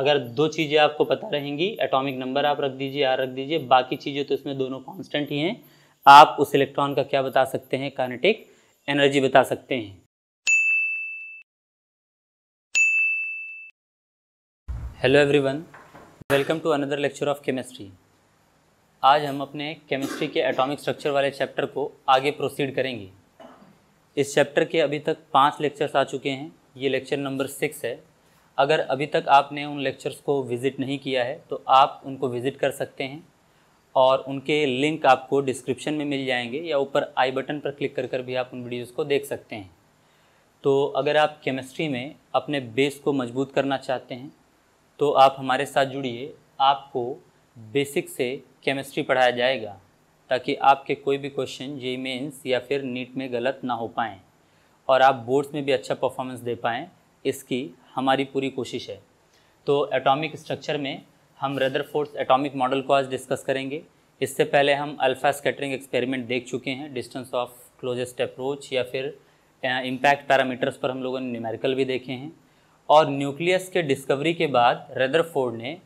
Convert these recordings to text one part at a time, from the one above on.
अगर दो चीज़ें आपको पता रहेंगी एटॉमिक नंबर आप रख दीजिए आर रख दीजिए बाकी चीज़ें तो इसमें दोनों कांस्टेंट ही हैं आप उस इलेक्ट्रॉन का क्या बता सकते हैं कानेटिक एनर्जी बता सकते हैं hello everyone welcome to another lecture of chemistry आज हम अपने केमिस्ट्री के एटॉमिक स्ट्रक्चर वाले चैप्टर को आगे प्रोसीड करेंगे इस चैप्टर के अभी तक पाँच लेक्चर्स आ चुके हैं ये लेक्चर नंबर सिक्स है अगर अभी तक आपने उन लेक्चर्स को विज़िट नहीं किया है तो आप उनको विज़िट कर सकते हैं और उनके लिंक आपको डिस्क्रिप्शन में मिल जाएंगे या ऊपर आई बटन पर क्लिक कर कर भी आप उन वीडियोज़ को देख सकते हैं तो अगर आप केमिस्ट्री में अपने बेस को मजबूत करना चाहते हैं तो आप हमारे साथ जुड़िए आपको बेसिक से केमिस्ट्री पढ़ाया जाएगा ताकि आपके कोई भी क्वेश्चन जे मेन्स या फिर नीट में गलत ना हो पाएँ और आप बोर्ड्स में भी अच्छा परफॉर्मेंस दे पाएँ इसकी हमारी पूरी कोशिश है तो एटॉमिक स्ट्रक्चर में हम रेदर फोर्स एटॉमिक मॉडल को आज डिस्कस करेंगे इससे पहले हम अल्फ़ा स्कैटरिंग एक्सपेरिमेंट देख चुके हैं डिस्टेंस ऑफ क्लोजेस्ट अप्रोच या फिर इम्पैक्ट पैरामीटर्स पर हम लोगों ने न्यूमेरिकल भी देखे हैं और न्यूक्लियस के डिस्कवरी के बाद फोर्ड ने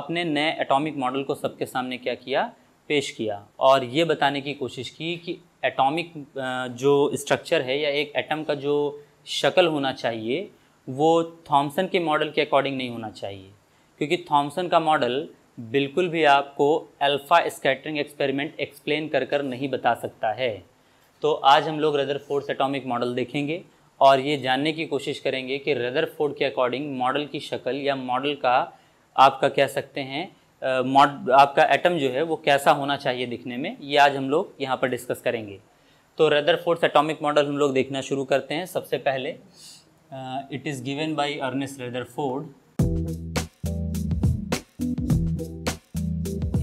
अपने नए एटॉमिक मॉडल को सबके सामने क्या किया पेश किया और ये बताने की कोशिश की कि एटॉमिक जो स्ट्रक्चर है या एक एटम का जो शक्ल होना चाहिए वो थॉमसन के मॉडल के अकॉर्डिंग नहीं होना चाहिए क्योंकि थॉमसन का मॉडल बिल्कुल भी आपको अल्फ़ा स्कैटरिंग एक्सपेरिमेंट एक्सप्लेन कर कर नहीं बता सकता है तो आज हम लोग रदर फोर्स एटॉमिक मॉडल देखेंगे और ये जानने की कोशिश करेंगे कि रदर फोर्ड के अकॉर्डिंग मॉडल की शक्ल या मॉडल का आपका कह सकते हैं मॉड आपका एटम जो है वो कैसा होना चाहिए दिखने में ये आज हम लोग यहाँ पर डिस्कस करेंगे तो रदर फोर्स एटॉमिक मॉडल हम लोग देखना शुरू करते हैं सबसे पहले Uh, it is given by Ernest Rutherford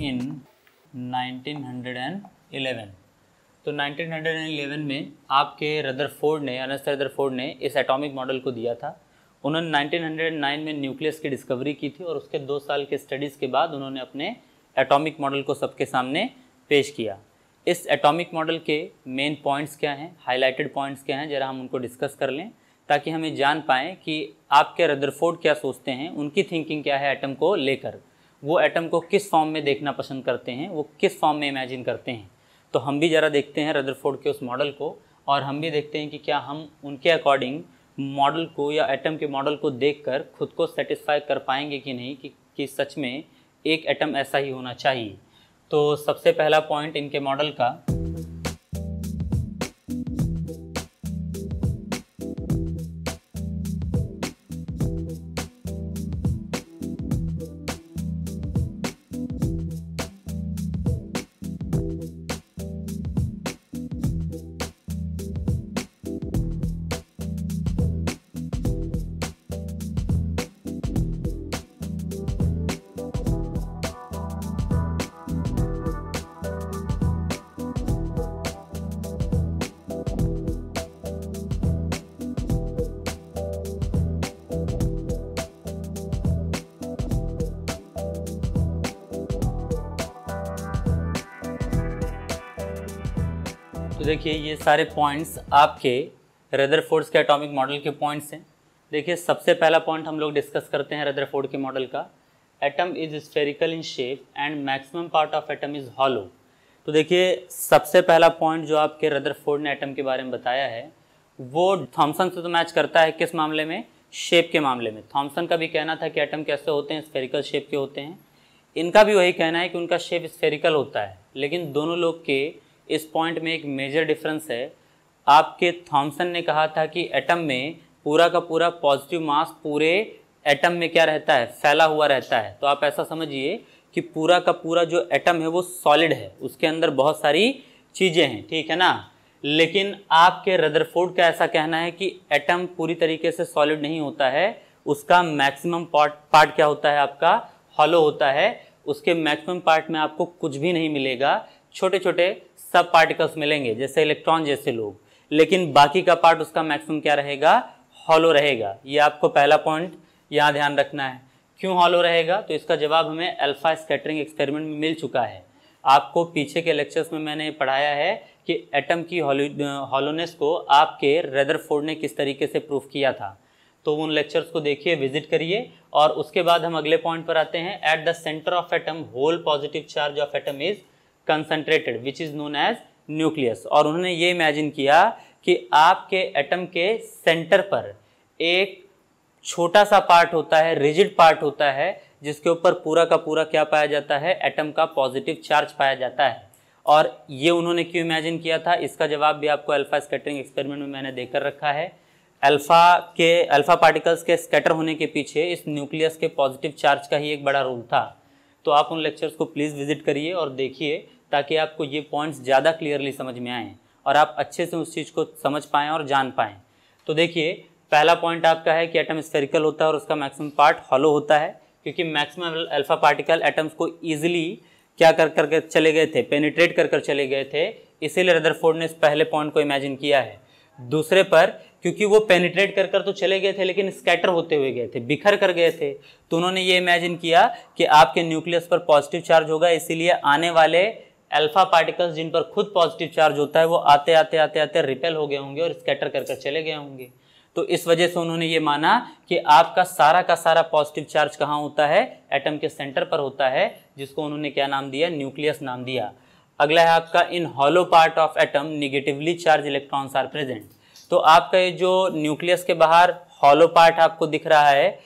in 1911 तो 1911 में आपके रदरफोर्ड ने रेदर रदरफोर्ड ने इस एटॉमिक मॉडल को दिया था उन्होंने 1909 में न्यूक्लियस की डिस्कवरी की थी और उसके दो साल के स्टडीज़ के बाद उन्होंने अपने एटॉमिक मॉडल को सबके सामने पेश किया इस एटॉमिक मॉडल के मेन पॉइंट्स क्या हैं हाईलाइटेड पॉइंट्स क्या हैं ज़रा हम उनको डिस्कस कर लें ताकि हमें जान पाएँ कि आपके रदरफोर्ड क्या सोचते हैं उनकी थिंकिंग क्या है एटम को लेकर वो एटम को किस फॉर्म में देखना पसंद करते हैं वो किस फॉर्म में इमेजिन करते हैं तो हम भी ज़रा देखते हैं रदरफोर्ड के उस मॉडल को और हम भी देखते हैं कि क्या हम उनके अकॉर्डिंग मॉडल को या एटम के मॉडल को कर खुद को सेटिस्फाई कर पाएंगे कि नहीं कि, कि सच में एक एटम ऐसा ही होना चाहिए तो सबसे पहला पॉइंट इनके मॉडल का देखिए ये सारे पॉइंट्स आपके रेदर फोर्ड्स के एटॉमिक मॉडल के पॉइंट्स हैं देखिए सबसे पहला पॉइंट हम लोग डिस्कस करते हैं रेदर फोर्ड के मॉडल का atom is spherical in shape and maximum part of atom is hollow तो देखिए सबसे पहला पॉइंट जो आपके रेदर फोर्ड ने एटम के बारे में बताया है वो थॉम्सन से तो मैच करता है किस मामले में शेप के मामले में थॉम्सन का भी कहना था कि एटम कैसे होते हैं स्फेरिकल शेप के होते हैं इनका भी वही कहना है कि उनका शेप स्फेरिकल होता है लेकिन दोनों लोग के इस पॉइंट में एक मेजर डिफरेंस है आपके थॉमसन ने कहा था कि एटम में पूरा का पूरा पॉजिटिव मास पूरे एटम में क्या रहता है फैला हुआ रहता है तो आप ऐसा समझिए कि पूरा का पूरा जो एटम है वो सॉलिड है उसके अंदर बहुत सारी चीज़ें हैं ठीक है ना लेकिन आपके रदरफोर्ड का ऐसा कहना है कि एटम पूरी तरीके से सॉलिड नहीं होता है उसका मैक्सिमम पार्ट पार्ट क्या होता है आपका हॉलो होता है उसके मैक्सिमम पार्ट में आपको कुछ भी नहीं मिलेगा छोटे छोटे सब पार्टिकल्स मिलेंगे जैसे इलेक्ट्रॉन जैसे लोग लेकिन बाकी का पार्ट उसका मैक्सिमम क्या रहेगा हॉलो रहेगा ये आपको पहला पॉइंट यहाँ ध्यान रखना है क्यों हॉलो रहेगा तो इसका जवाब हमें अल्फा स्कैटरिंग एक्सपेरिमेंट में मिल चुका है आपको पीछे के लेक्चर्स में मैंने पढ़ाया है कि एटम की हॉलोनेस को आपके रेदरफोर्ड ने किस तरीके से प्रूफ किया था तो उन लेक्चर्स को देखिए विजिट करिए और उसके बाद हम अगले पॉइंट पर आते हैं at the centre of atom whole positive charge of atom is concentrated which is known as nucleus और उन्होंने ये इमेजिन किया कि आपके एटम के सेंटर पर एक छोटा सा पार्ट होता है रिजिड पार्ट होता है जिसके ऊपर पूरा का पूरा क्या पाया जाता है एटम का पॉजिटिव चार्ज पाया जाता है और ये उन्होंने क्यों इमेजिन किया था इसका जवाब भी आपको अल्फा स्कैटरिंग एक्सपेरिमेंट में मैंने देकर रखा है अल्फा के अल्फा पार्टिकल्स के स्कैटर होने के पीछे इस न्यूक्लियस के पॉजिटिव चार्ज का ही एक बड़ा रोल था तो आप उन लेक्चर्स को प्लीज़ विजिट करिए और देखिए ताकि आपको ये पॉइंट्स ज़्यादा क्लियरली समझ में आएँ और आप अच्छे से उस चीज़ को समझ पाएँ और जान पाएँ तो देखिए पहला पॉइंट आपका है कि एटम स्फेरिकल होता है और उसका मैक्सिमम पार्ट हॉलो होता है क्योंकि मैक्सिमम अल्फा पार्टिकल एटम्स को ईजिली क्या कर कर चले गए थे पेनिट्रेट कर कर चले गए थे इसीलिए रदरफोर्ड ने इस पहले पॉइंट को इमेजिन किया है दूसरे पर क्योंकि वो पेनिट्रेट कर कर तो चले गए थे लेकिन स्कैटर होते हुए गए थे बिखर कर गए थे तो उन्होंने ये इमेजिन किया कि आपके न्यूक्लियस पर पॉजिटिव चार्ज होगा इसीलिए आने वाले अल्फा पार्टिकल्स जिन पर खुद पॉजिटिव चार्ज होता है वो आते आते आते आते रिपेल हो गए होंगे और स्कैटर कर चले गए होंगे तो इस वजह से उन्होंने ये माना कि आपका सारा का सारा पॉजिटिव चार्ज कहाँ होता है एटम के सेंटर पर होता है जिसको उन्होंने क्या नाम दिया न्यूक्लियस नाम दिया अगला है आपका in hollow part of atom negatively charge electrons are present तो आपका ये जो न्यूक्लियस के बाहर हॉलो पार्ट आपको दिख रहा है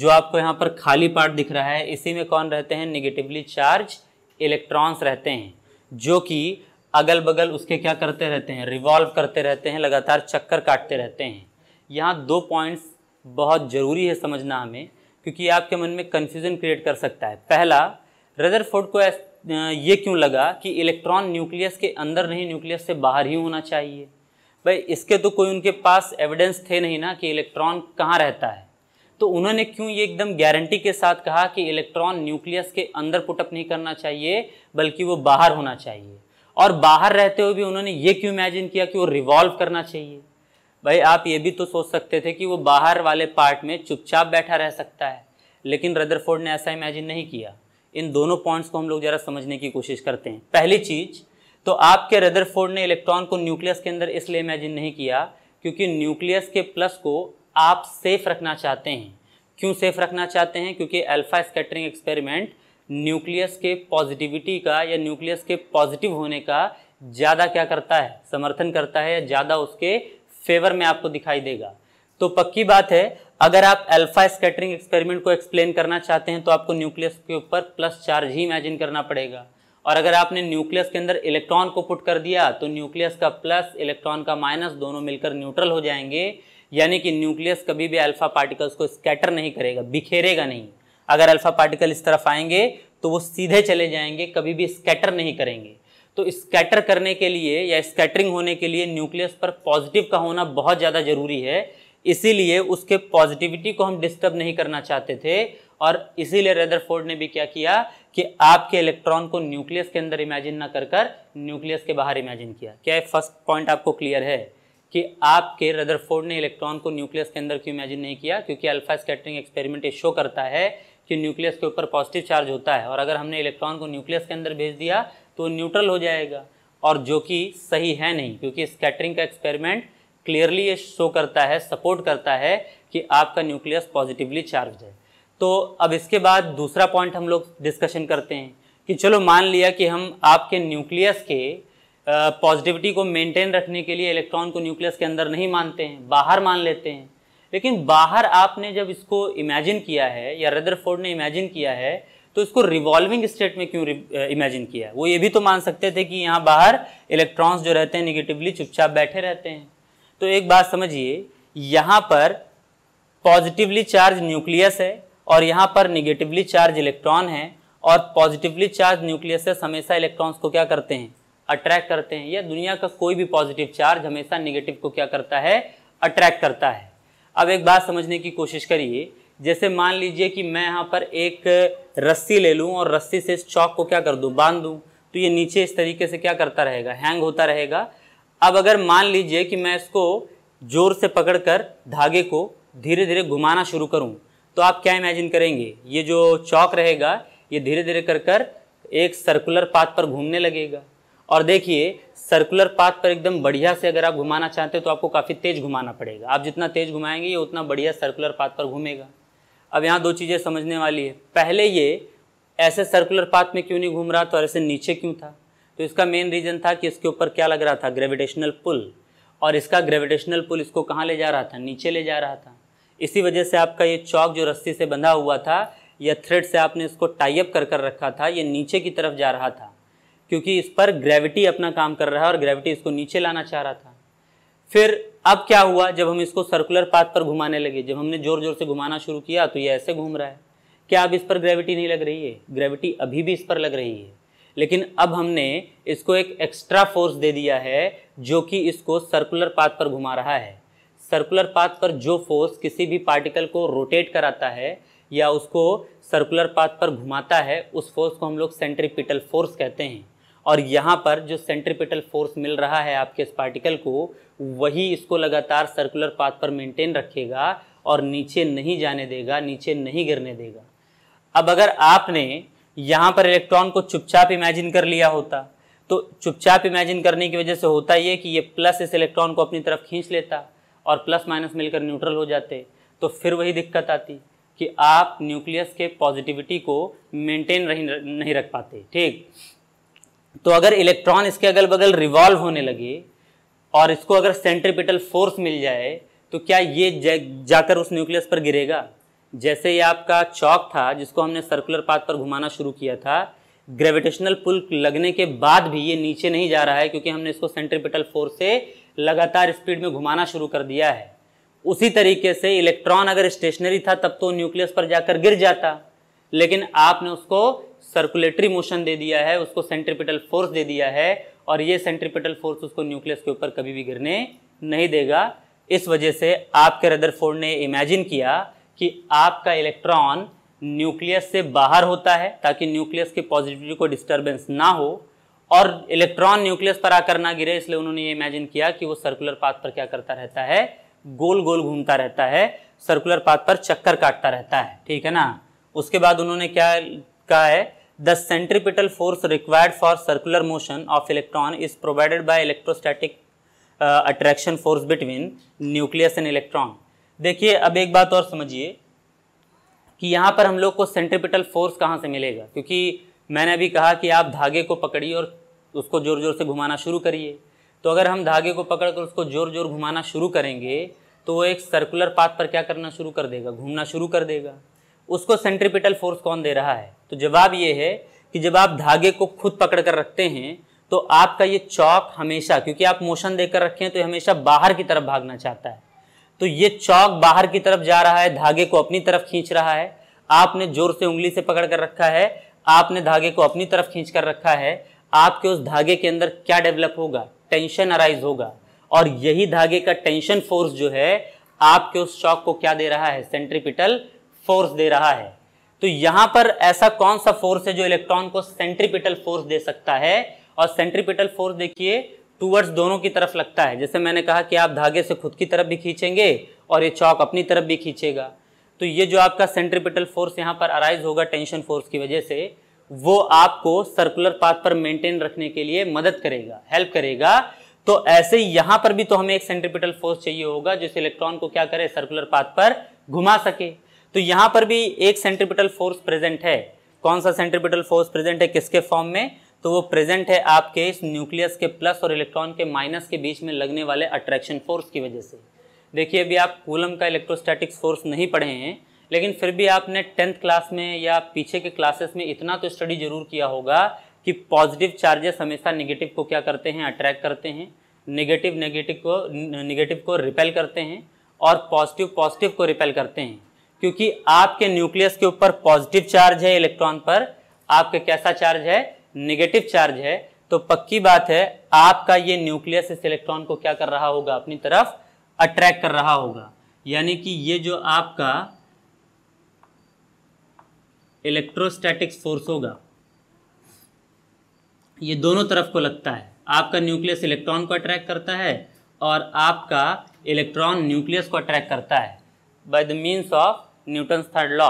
जो आपको यहाँ पर खाली पार्ट दिख रहा है इसी में कौन रहते हैं निगेटिवली चार्ज इलेक्ट्रॉन्स रहते हैं जो कि अगल बगल उसके क्या करते रहते हैं रिवॉल्व करते रहते हैं लगातार चक्कर काटते रहते हैं यहाँ दो पॉइंट्स बहुत ज़रूरी है समझना हमें क्योंकि आपके मन में कन्फ्यूज़न क्रिएट कर सकता है पहला रदरफोर्ड को ये क्यों लगा कि इलेक्ट्रॉन न्यूक्लियस के अंदर नहीं न्यूक्लियस से बाहर ही होना चाहिए भाई इसके तो कोई उनके पास एविडेंस थे नहीं ना कि इलेक्ट्रॉन कहाँ रहता है तो उन्होंने क्यों ये एकदम गारंटी के साथ कहा कि इलेक्ट्रॉन न्यूक्लियस के अंदर पुटअप नहीं करना चाहिए बल्कि वो बाहर होना चाहिए और बाहर रहते हुए भी उन्होंने ये क्यों इमेजिन किया कि वो रिवॉल्व करना चाहिए भाई आप ये भी तो सोच सकते थे कि वो बाहर वाले पार्ट में चुपचाप बैठा रह सकता है लेकिन रदरफोर्ड ने ऐसा इमेजिन नहीं किया इन दोनों पॉइंट्स को हम लोग ज़रा समझने की कोशिश करते हैं पहली चीज़ तो आपके रदरफोर्ड ने इलेक्ट्रॉन को न्यूक्लियस के अंदर इसलिए इमेजिन नहीं किया क्योंकि न्यूक्लियस के प्लस को आप सेफ रखना चाहते हैं क्यों सेफ रखना चाहते हैं क्योंकि अल्फ़ा स्कैटरिंग एक्सपेरिमेंट न्यूक्लियस के पॉजिटिविटी का या न्यूक्लियस के पॉजिटिव होने का ज़्यादा क्या करता है समर्थन करता है या ज़्यादा उसके फेवर में आपको दिखाई देगा तो पक्की बात है अगर आप अल्फा स्कैटरिंग एक्सपेरिमेंट को एक्सप्लेन करना चाहते हैं तो आपको न्यूक्लियस के ऊपर प्लस चार्ज ही इमेजिन करना पड़ेगा और अगर आपने न्यूक्लियस के अंदर इलेक्ट्रॉन को पुट कर दिया तो न्यूक्लियस का प्लस इलेक्ट्रॉन का माइनस दोनों मिलकर न्यूट्रल हो जाएंगे यानी कि न्यूक्लियस कभी भी अल्फा पार्टिकल्स को स्कैटर नहीं करेगा बिखेरेगा नहीं अगर अल्फा पार्टिकल इस तरफ आएंगे तो वो सीधे चले जाएंगे कभी भी स्कैटर नहीं करेंगे तो स्कैटर करने के लिए या स्कैटरिंग होने के लिए न्यूक्लियस पर पॉजिटिव का होना बहुत ज़्यादा ज़रूरी है इसीलिए उसके पॉजिटिविटी को हम डिस्टर्ब नहीं करना चाहते थे और इसीलिए रेदरफोर्ड ने भी क्या किया कि आपके इलेक्ट्रॉन को न्यूक्लियस के अंदर इमेजिन ना कर कर न्यूक्लियस के बाहर इमेजिन किया क्या फर्स्ट पॉइंट आपको क्लियर है कि आपके रदरफोर्ड ने इलेक्ट्रॉन को न्यूक्लियस के अंदर क्यों इमेजिन नहीं किया क्योंकि अल्फा स्कैटरिंग एक्सपेरिमेंट ये शो करता है कि न्यूक्लियस के ऊपर पॉजिटिव चार्ज होता है और अगर हमने इलेक्ट्रॉन को न्यूक्लियस के अंदर भेज दिया तो न्यूट्रल हो जाएगा और जो कि सही है नहीं क्योंकि स्कैटरिंग का एक्सपेरिमेंट क्लियरली ये शो करता है सपोर्ट करता है कि आपका न्यूक्लियस पॉजिटिवली चार्ज है तो अब इसके बाद दूसरा पॉइंट हम लोग डिस्कशन करते हैं कि चलो मान लिया कि हम आपके न्यूक्लियस के पॉजिटिविटी को मेंटेन रखने के लिए इलेक्ट्रॉन को न्यूक्लियस के अंदर नहीं मानते हैं बाहर मान लेते हैं लेकिन बाहर आपने जब इसको इमेजिन किया है या रदरफोर्ड ने इमेजिन किया है तो इसको रिवॉल्विंग स्टेट में क्यों इमेजिन किया वो ये भी तो मान सकते थे कि यहाँ बाहर इलेक्ट्रॉन्स जो रहते हैं निगेटिवली चुपचाप बैठे रहते हैं तो एक बात समझिए यहाँ पर पॉजिटिवली चार्ज न्यूक्लियस है और यहाँ पर निगेटिवली चार्ज इलेक्ट्रॉन है और पॉजिटिवली चार्ज न्यूक्लियस हमेशा इलेक्ट्रॉन्स को क्या करते हैं अट्रैक्ट करते हैं या दुनिया का कोई भी पॉजिटिव चार्ज हमेशा निगेटिव को क्या करता है अट्रैक्ट करता है अब एक बात समझने की कोशिश करिए जैसे मान लीजिए कि मैं यहाँ पर एक रस्सी ले लूँ और रस्सी से इस चौक को क्या कर दूँ बांध दूँ तो ये नीचे इस तरीके से क्या करता रहेगा हैंग होता रहेगा अब अगर मान लीजिए कि मैं इसको जोर से पकड़कर धागे को धीरे धीरे घुमाना शुरू करूँ तो आप क्या इमेजिन करेंगे ये जो चौक रहेगा ये धीरे धीरे कर कर एक सर्कुलर पाथ पर घूमने लगेगा और देखिए सर्कुलर पाथ पर एकदम बढ़िया से अगर आप घुमाना चाहते हैं तो आपको काफ़ी तेज़ घुमाना पड़ेगा आप जितना तेज़ घुमाएंगे ये उतना बढ़िया सर्कुलर पाथ पर घूमेगा अब यहाँ दो चीज़ें समझने वाली है पहले ये ऐसे सर्कुलर पाथ में क्यों नहीं घूम रहा था और ऐसे नीचे क्यों था तो इसका मेन रीज़न था कि इसके ऊपर क्या लग रहा था ग्रेविटेशनल पुल और इसका ग्रेविटेशनल पुल इसको कहाँ ले जा रहा था नीचे ले जा रहा था इसी वजह से आपका ये चौक जो रस्सी से बंधा हुआ था या थ्रेड से आपने इसको टाइप कर कर रखा था ये नीचे की तरफ जा रहा था क्योंकि इस पर ग्रेविटी अपना काम कर रहा है और ग्रेविटी इसको नीचे लाना चाह रहा था फिर अब क्या हुआ जब हम इसको सर्कुलर पाथ पर घुमाने लगे जब हमने जोर जोर से घुमाना शुरू किया तो ये ऐसे घूम रहा है क्या अब इस पर ग्रेविटी नहीं लग रही है ग्रेविटी अभी भी इस पर लग रही है लेकिन अब हमने इसको एक एक्स्ट्रा फोर्स दे दिया है जो कि इसको सर्कुलर पाथ पर घुमा रहा है सर्कुलर पाथ पर जो फोर्स किसी भी पार्टिकल को रोटेट कराता है या उसको सर्कुलर पाथ पर घुमाता है उस फोर्स को हम लोग सेंट्रीपिटल फोर्स कहते हैं और यहाँ पर जो सेंट्रिपिटल फोर्स मिल रहा है आपके इस पार्टिकल को वही इसको लगातार सर्कुलर पाथ पर मेंटेन रखेगा और नीचे नहीं जाने देगा नीचे नहीं गिरने देगा अब अगर आपने यहाँ पर इलेक्ट्रॉन को चुपचाप इमेजिन कर लिया होता तो चुपचाप इमेजिन करने की वजह से होता ये कि ये प्लस इस इलेक्ट्रॉन को अपनी तरफ खींच लेता और प्लस माइनस मिलकर न्यूट्रल हो जाते तो फिर वही दिक्कत आती कि आप न्यूक्लियस के पॉजिटिविटी को मेंटेन नहीं रख पाते ठीक तो अगर इलेक्ट्रॉन इसके अगल बगल रिवॉल्व होने लगे और इसको अगर सेंट्रिपिटल फोर्स मिल जाए तो क्या ये जाकर उस न्यूक्लियस पर गिरेगा जैसे ये आपका चौक था जिसको हमने सर्कुलर पाथ पर घुमाना शुरू किया था ग्रेविटेशनल पुल लगने के बाद भी ये नीचे नहीं जा रहा है क्योंकि हमने इसको सेंट्रिपिटल फोर्स से लगातार स्पीड में घुमाना शुरू कर दिया है उसी तरीके से इलेक्ट्रॉन अगर स्टेशनरी था तब तो न्यूक्लियस पर जाकर गिर जाता लेकिन आपने उसको सर्कुलेटरी मोशन दे दिया है उसको सेंट्रीपिटल फोर्स दे दिया है और ये सेंट्रीपिटल फोर्स उसको न्यूक्लियस के ऊपर कभी भी गिरने नहीं देगा इस वजह से आपके रदरफोर्ड ने इमेजिन किया कि आपका इलेक्ट्रॉन न्यूक्लियस से बाहर होता है ताकि न्यूक्लियस की पॉजिटिविटी को डिस्टर्बेंस ना हो और इलेक्ट्रॉन न्यूक्लियस पर आकर ना गिरे इसलिए उन्होंने ये इमेजिन किया कि वो सर्कुलर पाथ पर क्या करता रहता है गोल गोल घूमता रहता है सर्कुलर पाथ पर चक्कर काटता रहता है ठीक है ना उसके बाद उन्होंने क्या कहा है The centripetal force required for circular motion of electron is provided by electrostatic uh, attraction force between nucleus and electron. देखिए अब एक बात और समझिए कि यहाँ पर हम लोग को सेंट्रिपिटल फोर्स कहाँ से मिलेगा क्योंकि मैंने अभी कहा कि आप धागे को पकड़िए और उसको ज़ोर ज़ोर से घुमाना शुरू करिए तो अगर हम धागे को पकड़ कर उसको ज़ोर ज़ोर घुमाना शुरू करेंगे तो वो एक सर्कुलर पाथ पर क्या करना शुरू कर देगा घूमना शुरू कर देगा उसको सेंट्रीपिटल फोर्स कौन दे रहा है तो जवाब ये है कि जब आप धागे को खुद पकड़ कर रखते हैं तो आपका ये चौक हमेशा क्योंकि आप मोशन देकर रखे हैं तो हमेशा बाहर की तरफ भागना चाहता है तो ये चौक बाहर की तरफ जा रहा है धागे को अपनी तरफ खींच रहा है आपने जोर से उंगली से पकड़ कर रखा है आपने धागे को अपनी तरफ खींच कर रखा है आपके उस धागे के अंदर क्या डेवलप होगा टेंशन अराइज होगा और यही धागे का टेंशन फोर्स जो है आपके उस चौक को क्या दे रहा है सेंट्रीपिटल फोर्स दे रहा है तो यहां पर ऐसा कौन सा फोर्स है जो इलेक्ट्रॉन को सेंट्रीपिटल फोर्स दे सकता है और सेंट्रीपिटल फोर्स देखिए टूवर्ड्स दोनों की तरफ लगता है जैसे मैंने कहा कि आप धागे से खुद की तरफ भी खींचेंगे और ये चौक अपनी तरफ भी खींचेगा तो ये जो आपका सेंट्रीपिटल फोर्स यहाँ पर अराइज होगा टेंशन फोर्स की वजह से वो आपको सर्कुलर पाथ पर मेंटेन रखने के लिए मदद करेगा हेल्प करेगा तो ऐसे यहां पर भी तो हमें एक सेंट्रीपिटल फोर्स चाहिए होगा जिस इलेक्ट्रॉन को क्या करे सर्कुलर पाथ पर घुमा सके तो यहाँ पर भी एक सेंट्रीपिटल फोर्स प्रेजेंट है कौन सा सेंट्रीपिटल फोर्स प्रेजेंट है किसके फॉर्म में तो वो प्रेजेंट है आपके इस न्यूक्लियस के प्लस और इलेक्ट्रॉन के माइनस के बीच में लगने वाले अट्रैक्शन फोर्स की वजह से देखिए अभी आप कूलम का इलेक्ट्रोस्टैटिक्स फोर्स नहीं पढ़े हैं लेकिन फिर भी आपने टेंथ क्लास में या पीछे के क्लासेस में इतना तो स्टडी जरूर किया होगा कि पॉजिटिव चार्जेस हमेशा नेगेटिव को क्या करते हैं अट्रैक्ट करते हैं नेगेटिव नेगेटिव को नेगेटिव को रिपेल करते हैं और पॉजिटिव पॉजिटिव को रिपेल करते हैं क्योंकि आपके न्यूक्लियस के ऊपर पॉजिटिव चार्ज है इलेक्ट्रॉन पर आपका कैसा चार्ज है निगेटिव चार्ज है तो पक्की बात है आपका ये न्यूक्लियस इस इलेक्ट्रॉन को क्या कर रहा होगा अपनी तरफ अट्रैक्ट कर रहा होगा यानी कि ये जो आपका इलेक्ट्रोस्टैटिक फोर्स होगा ये दोनों तरफ को लगता है आपका न्यूक्लियस इलेक्ट्रॉन को अट्रैक्ट करता है और आपका इलेक्ट्रॉन न्यूक्लियस को अट्रैक्ट करता है by the means of Newton third law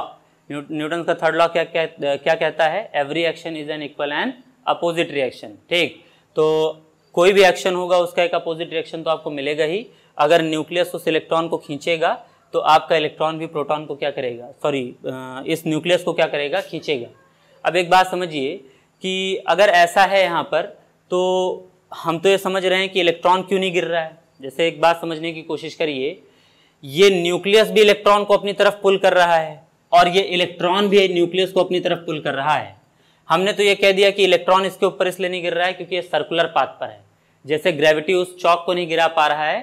Newton का थर्ड लॉ क्या क्या क्या कहता है every action is an equal and opposite reaction ठीक तो कोई भी एक्शन होगा उसका एक अपोजिट रिएक्शन तो आपको मिलेगा ही अगर न्यूक्लियस उस इलेक्ट्रॉन को खींचेगा तो आपका इलेक्ट्रॉन भी प्रोटॉन को क्या करेगा सॉरी इस न्यूक्लियस को क्या करेगा खींचेगा अब एक बात समझिए कि अगर ऐसा है यहाँ पर तो हम तो ये समझ रहे हैं कि इलेक्ट्रॉन क्यों नहीं गिर रहा है जैसे एक बात समझने की कोशिश करिए ये न्यूक्लियस भी इलेक्ट्रॉन को अपनी तरफ पुल कर रहा है और ये इलेक्ट्रॉन भी न्यूक्लियस को अपनी तरफ पुल कर रहा है हमने तो ये कह दिया कि इलेक्ट्रॉन इसके ऊपर इसलिए नहीं गिर रहा है क्योंकि ये सर्कुलर पाथ पर है जैसे ग्रेविटी उस चौक को नहीं गिरा पा रहा है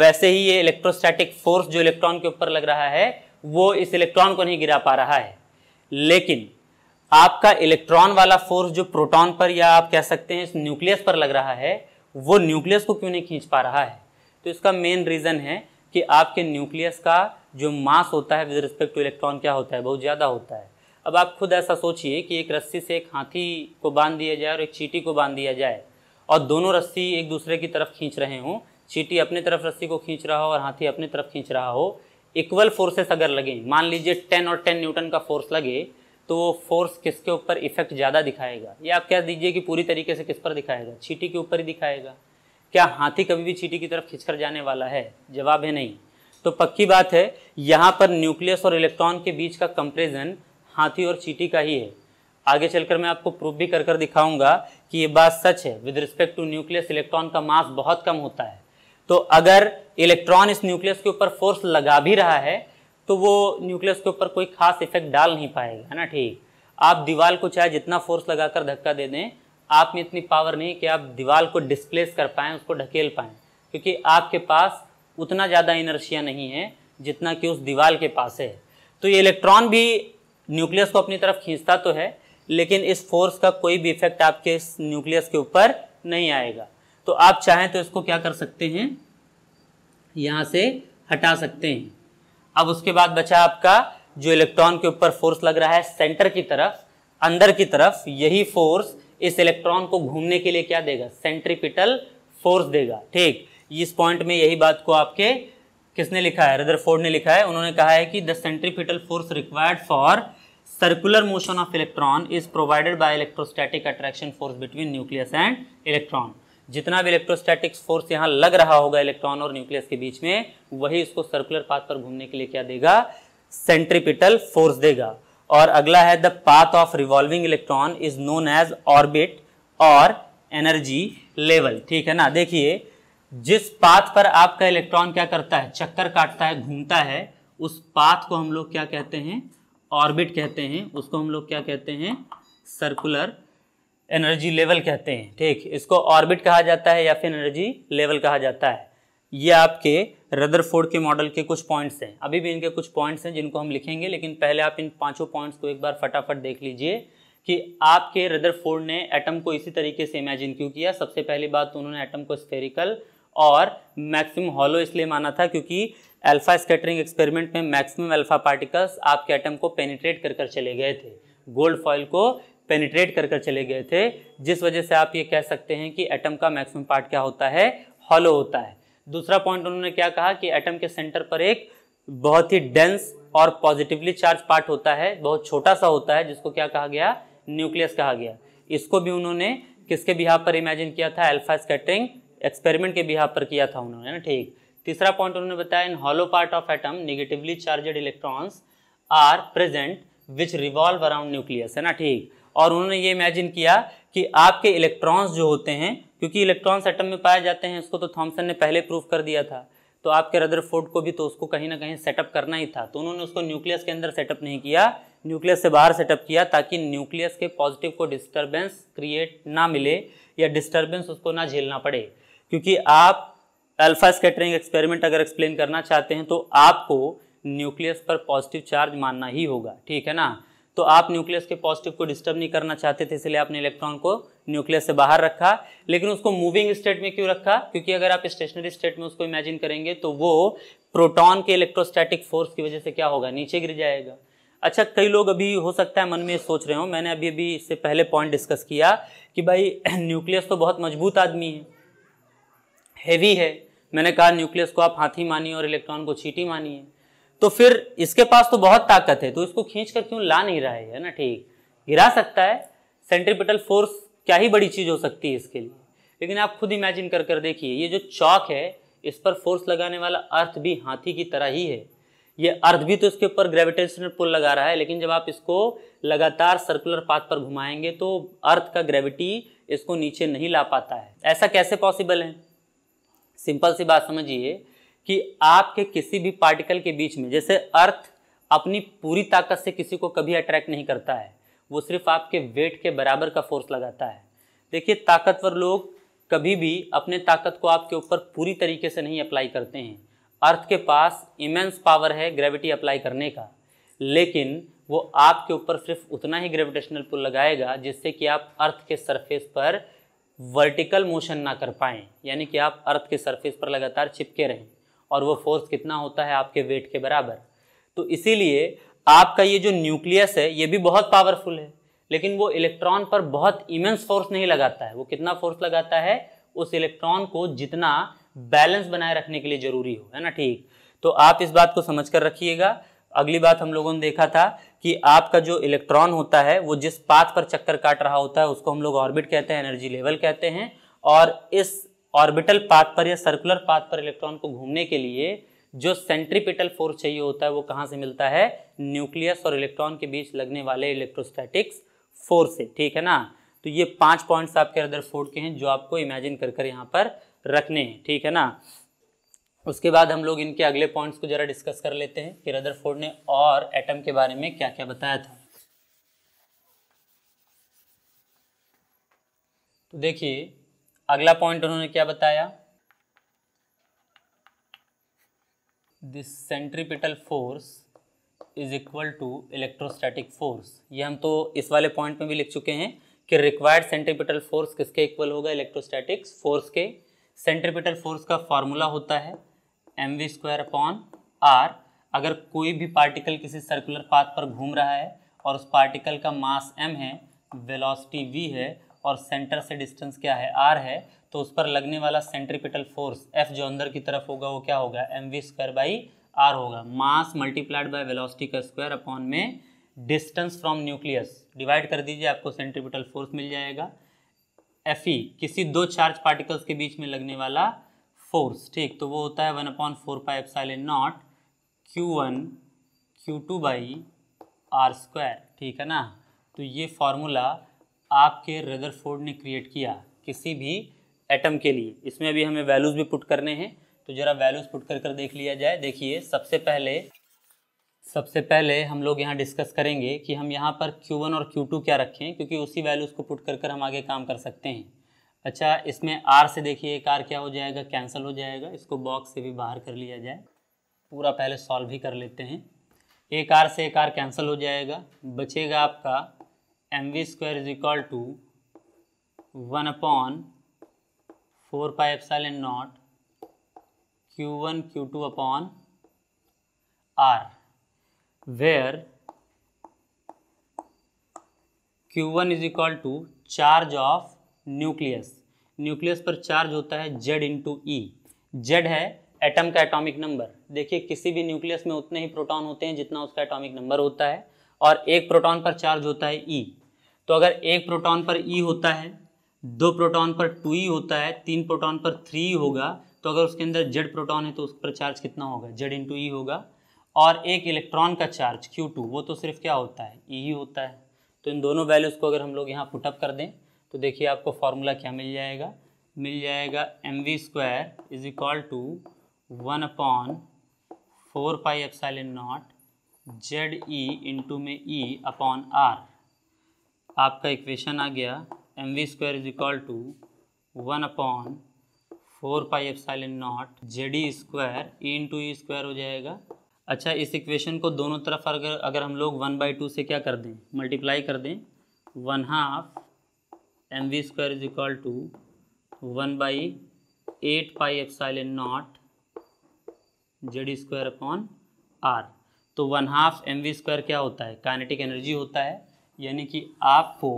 वैसे ही ये इलेक्ट्रोस्टैटिक फोर्स जो इलेक्ट्रॉन के ऊपर लग रहा है वो इस इलेक्ट्रॉन को नहीं गिरा पा रहा है लेकिन आपका इलेक्ट्रॉन वाला फोर्स जो प्रोटॉन पर या आप कह सकते हैं इस न्यूक्लियस पर लग रहा है वो न्यूक्लियस को क्यों नहीं खींच पा रहा है तो इसका मेन रीज़न है कि आपके न्यूक्लियस का जो मास होता है विद रिस्पेक्ट टू इलेक्ट्रॉन क्या होता है बहुत ज़्यादा होता है अब आप खुद ऐसा सोचिए कि एक रस्सी से एक हाथी को बांध दिया जाए और एक चीटी को बांध दिया जाए और दोनों रस्सी एक दूसरे की तरफ खींच रहे हों चीटी अपनी तरफ रस्सी को खींच रहा हो और हाथी अपनी तरफ खींच रहा हो इक्वल फोर्सेस अगर लगें मान लीजिए टेन और टेन न्यूटन का फोर्स लगे तो वो फोर्स किसके ऊपर इफेक्ट ज़्यादा दिखाएगा या आप कह दीजिए कि पूरी तरीके से किस पर दिखाएगा चीटी के ऊपर ही दिखाएगा क्या हाथी कभी भी चीटी की तरफ खींचकर जाने वाला है जवाब है नहीं तो पक्की बात है यहाँ पर न्यूक्लियस और इलेक्ट्रॉन के बीच का कंपेरिजन हाथी और चीटी का ही है आगे चलकर मैं आपको प्रूफ भी कर कर दिखाऊंगा कि ये बात सच है with respect to nucleus electron का मास बहुत कम होता है तो अगर इलेक्ट्रॉन इस न्यूक्लियस के ऊपर फोर्स लगा भी रहा है तो वो न्यूक्लियस के ऊपर कोई खास इफेक्ट डाल नहीं पाएगा है ना ठीक आप दीवार को चाहे जितना फोर्स लगाकर धक्का दे दें आप में इतनी पावर नहीं कि आप दीवार को डिस्प्लेस कर पाएँ उसको ढकेल पाएँ क्योंकि आपके पास उतना ज़्यादा इनर्शिया नहीं है जितना कि उस दीवार के पास है तो ये इलेक्ट्रॉन भी न्यूक्लियस को अपनी तरफ खींचता तो है लेकिन इस फोर्स का कोई भी इफेक्ट आपके इस न्यूक्लियस के ऊपर नहीं आएगा तो आप चाहें तो इसको क्या कर सकते हैं यहाँ से हटा सकते हैं अब उसके बाद बचा आपका जो इलेक्ट्रॉन के ऊपर फोर्स लग रहा है सेंटर की तरफ अंदर की तरफ यही फोर्स इस इलेक्ट्रॉन को घूमने के लिए क्या देगा सेंट्रीपिटल फोर्स देगा ठीक इस पॉइंट में यही बात को आपके किसने लिखा है रदरफोर्ड ने लिखा है उन्होंने कहा है कि the centripetal force required for circular motion of electron is provided by electrostatic attraction force between nucleus and electron जितना भी इलेक्ट्रोस्टैटिक फोर्स यहाँ लग रहा होगा इलेक्ट्रॉन और न्यूक्लियस के बीच में वही इसको सर्कुलर पाथ पर घूमने के लिए क्या देगा सेंट्रीपिटल फोर्स देगा और अगला है the path of revolving electron is known as orbit और एनर्जी लेवल ठीक है ना देखिए जिस पाथ पर आपका इलेक्ट्रॉन क्या करता है चक्कर काटता है घूमता है उस पाथ को हम लोग क्या कहते हैं ऑर्बिट कहते हैं उसको हम लोग क्या कहते हैं सर्कुलर एनर्जी लेवल कहते हैं ठीक इसको ऑर्बिट कहा जाता है या फिर एनर्जी लेवल कहा जाता है ये आपके रदरफोर्ड के मॉडल के कुछ पॉइंट्स हैं अभी भी इनके कुछ पॉइंट्स हैं जिनको हम लिखेंगे लेकिन पहले आप इन पांचों पॉइंट्स को एक बार फटाफट देख लीजिए कि आपके रदरफोर्ड ने एटम को इसी तरीके से इमेजिन क्यों किया सबसे पहली बात तो उन्होंने एटम को स्फेरिकल और मैक्सिमम हॉलो इसलिए माना था क्योंकि अल्फा स्केटरिंग एक्सपेरिमेंट में मैक्सिमम अल्फा पार्टिकल्स आपके एटम को पेनिट्रेट कर कर चले गए थे गोल्ड फॉइल को पेनिट्रेट कर कर चले गए थे जिस वजह से आप ये कह सकते हैं कि एटम का मैक्सिमम पार्ट क्या होता है हॉलो होता है दूसरा पॉइंट उन्होंने क्या कहा कि एटम के सेंटर पर एक बहुत ही डेंस और पॉजिटिवली चार्ज पार्ट होता है बहुत छोटा सा होता है जिसको क्या कहा गया न्यूक्लियस कहा गया इसको भी उन्होंने किसके बिहार पर इमेजिन किया था अल्फा स्कैटरिंग एक्सपेरिमेंट के बिहार पर किया था उन्होंने ना ठीक तीसरा पॉइंट उन्होंने बताया in hollow part of atom negatively charged electrons are present which revolve around nucleus है ना ठीक और उन्होंने ये इमेजिन किया कि आपके इलेक्ट्रॉन्स जो होते हैं क्योंकि इलेक्ट्रॉन्स एटम में पाए जाते हैं उसको तो थॉमसन ने पहले प्रूव कर दिया था तो आपके रदर फोर्ड को भी तो उसको कहीं ना कहीं सेटअप करना ही था तो उन्होंने उसको न्यूक्लियस के अंदर सेटअप नहीं किया न्यूक्लियस से बाहर सेटअप किया ताकि न्यूक्लियस के पॉजिटिव को डिस्टर्बेंस क्रिएट ना मिले या डिस्टर्बेंस उसको ना झेलना पड़े क्योंकि आप अल्फा स्कैटरिंग एक्सपेरिमेंट अगर एक्सप्लेन करना चाहते हैं तो आपको न्यूक्लियस पर पॉजिटिव चार्ज मानना ही होगा ठीक है ना तो आप न्यूक्लियस के पॉजिटिव को डिस्टर्ब नहीं करना चाहते थे इसलिए आपने इलेक्ट्रॉन को न्यूक्लियस से बाहर रखा लेकिन उसको मूविंग स्टेट में क्यों रखा क्योंकि अगर आप स्टेशनरी स्टेट में उसको इमेजिन करेंगे तो वो प्रोटॉन के इलेक्ट्रोस्टैटिक फोर्स की वजह से क्या होगा नीचे गिर जाएगा अच्छा कई लोग अभी हो सकता है मन में सोच रहे हो मैंने अभी अभी इससे पहले पॉइंट डिस्कस किया कि भाई न्यूक्लियस तो बहुत मजबूत आदमी है हैवी है मैंने कहा न्यूक्लियस को आप हाथी मानिए और इलेक्ट्रॉन को चीटी मानिए तो फिर इसके पास तो बहुत ताकत है तो इसको खींच कर क्यों ला नहीं रहा है ना ठीक गिरा सकता है सेंट्रिपिटल फोर्स क्या ही बड़ी चीज़ हो सकती है इसके लिए लेकिन आप खुद इमेजिन कर कर देखिए ये जो चौक है इस पर फोर्स लगाने वाला अर्थ भी हाथी की तरह ही है ये अर्थ भी तो इसके ऊपर ग्रेविटेशनल पुल लगा रहा है लेकिन जब आप इसको लगातार सर्कुलर पाथ पर घुमाएंगे तो अर्थ का ग्रेविटी इसको नीचे नहीं ला पाता है ऐसा कैसे पॉसिबल है सिंपल सी बात समझिए कि आपके किसी भी पार्टिकल के बीच में जैसे अर्थ अपनी पूरी ताकत से किसी को कभी अट्रैक्ट नहीं करता है वो सिर्फ आपके वेट के बराबर का फोर्स लगाता है देखिए ताकतवर लोग कभी भी अपने ताकत को आपके ऊपर पूरी तरीके से नहीं अप्लाई करते हैं अर्थ के पास इमेंस पावर है ग्रेविटी अप्लाई करने का लेकिन वो आपके ऊपर सिर्फ उतना ही ग्रेविटेशनल पुल लगाएगा जिससे कि आप अर्थ के सरफेस पर वर्टिकल मोशन ना कर पाएँ यानी कि आप अर्थ के सरफेस पर लगातार चिपके रहें और वो फोर्स कितना होता है आपके वेट के बराबर तो इसीलिए आपका ये जो न्यूक्लियस है ये भी बहुत पावरफुल है लेकिन वो इलेक्ट्रॉन पर बहुत इमेंस फोर्स नहीं लगाता है वो कितना फोर्स लगाता है उस इलेक्ट्रॉन को जितना बैलेंस बनाए रखने के लिए जरूरी हो है ना ठीक तो आप इस बात को समझ कर रखिएगा अगली बात हम लोगों ने देखा था कि आपका जो इलेक्ट्रॉन होता है वो जिस पाथ पर चक्कर काट रहा होता है उसको हम लोग ऑर्बिट कहते हैं एनर्जी लेवल कहते हैं और इस ऑर्बिटल पाथ पर या सर्कुलर पाथ पर इलेक्ट्रॉन को घूमने के लिए जो सेंट्रीपिटल फोर्स चाहिए होता है वो कहाँ से मिलता है न्यूक्लियस और इलेक्ट्रॉन के बीच लगने वाले इलेक्ट्रोस्टैटिक्स फोर्स से ठीक है ना तो ये पांच पॉइंट्स आपके फोर्ड के हैं जो आपको इमेजिन कर कर यहाँ पर रखने हैं ठीक है ना उसके बाद हम लोग इनके अगले पॉइंट्स को जरा डिस्कस कर लेते हैं कि फोर्ड ने और एटम के बारे में क्या क्या बताया था तो देखिए अगला पॉइंट उन्होंने क्या बताया this centripetal force is equal to electrostatic force ये हम तो इस वाले पॉइंट में भी लिख चुके हैं कि रिक्वायर्ड सेंट्रीपिटल फोर्स किसके इक्वल होगा इलेक्ट्रोस्टैटिक फोर्स के सेंट्रीपिटल फोर्स का फॉर्मूला होता है M V square upon R अगर कोई भी पार्टिकल किसी सर्कुलर पाथ पर घूम रहा है और उस पार्टिकल का मास एम है वेलोसिटी वी है और सेंटर से डिस्टेंस क्या है आर है तो उस पर लगने वाला सेंट्रीपिटल फोर्स एफ जो अंदर की तरफ होगा वो क्या होगा M V square by R होगा मास मल्टीप्लाइड बाई वेलोसिटी का स्क्वायर अपॉन में डिस्टेंस फ्रॉम न्यूक्लियस डिवाइड कर दीजिए आपको सेंट्रीपिटल फोर्स मिल जाएगा एफ ई किसी दो चार्ज पार्टिकल्स के बीच में लगने वाला फोर्स ठीक तो वो होता है one upon four pi epsilon naught Q one Q two by R square ठीक है ना तो ये फार्मूला आपके रदरफोर्ड ने क्रिएट किया किसी भी एटम के लिए इसमें अभी हमें वैल्यूज़ भी पुट करने हैं तो ज़रा वैल्यूज़ पुट कर कर देख लिया जाए देखिए सबसे पहले सबसे पहले हम लोग यहाँ डिस्कस करेंगे कि हम यहाँ पर Q1 और Q2 क्या रखें क्योंकि उसी वैल्यूज़ को पुट कर कर हम आगे काम कर सकते हैं अच्छा इसमें आर से देखिए एक आर क्या हो जाएगा कैंसिल हो जाएगा इसको बॉक्स से भी बाहर कर लिया जाए पूरा पहले सॉल्व ही कर लेते हैं एक आर से एक आर कैंसिल हो जाएगा बचेगा आपका M V square is equal to one upon four pi epsilon and naught Q one Q two upon R where Q one is equal to charge of nucleus nucleus पर charge होता है Z into E Z है atom का atomic number देखिए किसी भी nucleus में उतने ही प्रोटॉन होते हैं जितना उसका एटॉमिक नंबर होता है और एक प्रोटॉन पर चार्ज होता है ई e. तो अगर एक प्रोटॉन पर ई e होता है दो प्रोटॉन पर टू ई e होता है तीन प्रोटॉन पर थ्री e होगा तो अगर उसके अंदर जेड प्रोटॉन है तो उस पर चार्ज कितना होगा जेड इंटू ई होगा और एक इलेक्ट्रॉन का चार्ज क्यू टू वो तो सिर्फ क्या होता है ई ही होता है तो इन दोनों वैल्यूज़ को अगर हम लोग यहाँ पुटअप कर दें तो देखिए आपको फॉर्मूला क्या मिल जाएगा मिल जाएगा M V square is equal to one upon four pi epsilon naught Z E into में ई अपॉन आर आपका इक्वेशन आ गया M V square is equal to one upon four pi epsilon naught Z E square E into E square हो जाएगा अच्छा इस equation को दोनों तरफ अगर अगर हम लोग वन बाई टू से क्या कर दें मल्टीप्लाई कर दें one half M V square is equal to one by eight pi epsilon naught Z square upon R तो one half M V square क्या होता है काइनेटिक एनर्जी होता है यानी कि आपको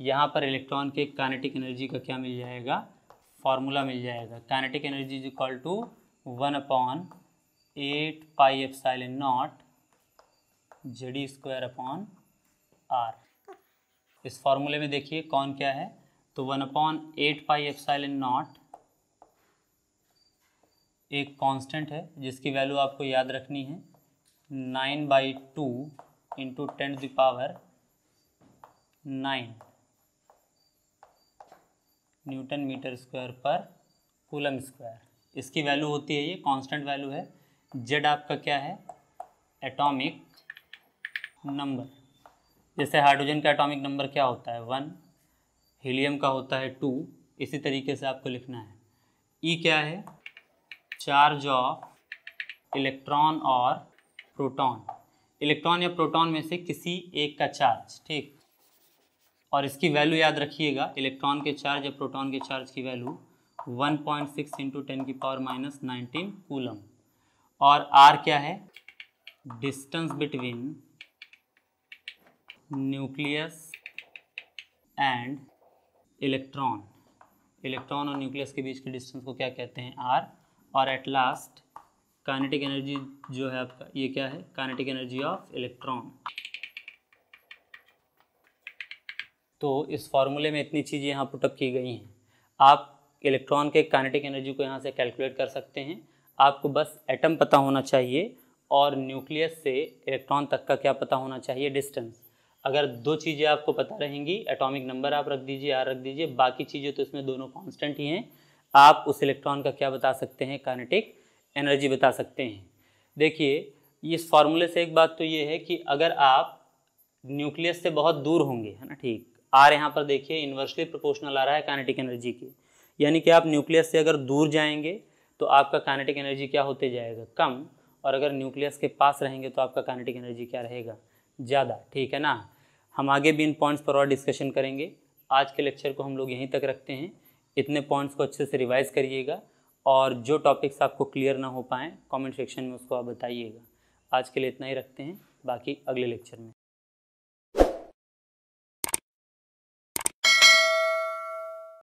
यहाँ पर इलेक्ट्रॉन के काइनेटिक एनर्जी का क्या मिल जाएगा फॉर्मूला मिल जाएगा kinetic energy is equal to one upon eight pi epsilon naught Z E square upon R इस फार्मूले में देखिए कौन क्या है तो one upon eight pi epsilon naught एक कांस्टेंट है जिसकी वैल्यू आपको याद रखनी है nine by two into ten the power nine newton metre square पर कूलम स्क्वायर इसकी वैल्यू होती है ये कांस्टेंट वैल्यू है जेड आपका क्या है एटॉमिक नंबर जैसे हाइड्रोजन का एटॉमिक नंबर क्या होता है वन हीलियम का होता है टू इसी तरीके से आपको लिखना है ई e क्या है चार्ज ऑफ इलेक्ट्रॉन और प्रोटॉन इलेक्ट्रॉन या प्रोटॉन में से किसी एक का चार्ज ठीक और इसकी वैल्यू याद रखिएगा इलेक्ट्रॉन के चार्ज या प्रोटॉन के चार्ज की value 1.6 point six into ten की पावर माइनस नाइनटीन कूलम और आर क्या है distance between nucleus and electron electron और न्यूक्लियस के बीच के डिस्टेंस को क्या कहते हैं आर और एट लास्ट काइनेटिक एनर्जी जो है आपका ये क्या है काइनेटिक एनर्जी ऑफ इलेक्ट्रॉन तो इस फार्मूले में इतनी चीज़ें यहाँ पुटअप की गई हैं आप इलेक्ट्रॉन के काइनेटिक एनर्जी को यहाँ से कैलकुलेट कर सकते हैं आपको बस एटम पता होना चाहिए और न्यूक्लियस से इलेक्ट्रॉन तक का क्या पता होना चाहिए डिस्टेंस अगर दो चीज़ें आपको पता रहेंगी एटॉमिक नंबर आप रख दीजिए आर रख दीजिए बाकी चीज़ें तो इसमें दोनों कांस्टेंट ही हैं आप उस इलेक्ट्रॉन का क्या बता सकते हैं काइनेटिक एनर्जी बता सकते हैं देखिए इस फार्मूले से एक बात तो ये है कि अगर आप न्यूक्लियस से बहुत दूर होंगे है ना ठीक आर यहाँ पर देखिए इन्वर्सली प्रोपोर्शनल आ रहा है काइनेटिक एनर्जी की यानी कि आप न्यूक्लियस से अगर दूर जाएंगे तो आपका काइनेटिक एनर्जी क्या होते जाएगा कम और अगर न्यूक्लियस के पास रहेंगे तो आपका काइनेटिक एनर्जी क्या रहेगा ज़्यादा ठीक है ना हम आगे भी इन पॉइंट्स पर और डिस्कशन करेंगे आज के लेक्चर को हम लोग यहीं तक रखते हैं इतने पॉइंट्स को अच्छे से रिवाइज़ करिएगा और जो टॉपिक्स आपको क्लियर ना हो पाएँ कॉमेंट सेक्शन में उसको आप बताइएगा आज के लिए इतना ही रखते हैं बाकी अगले लेक्चर में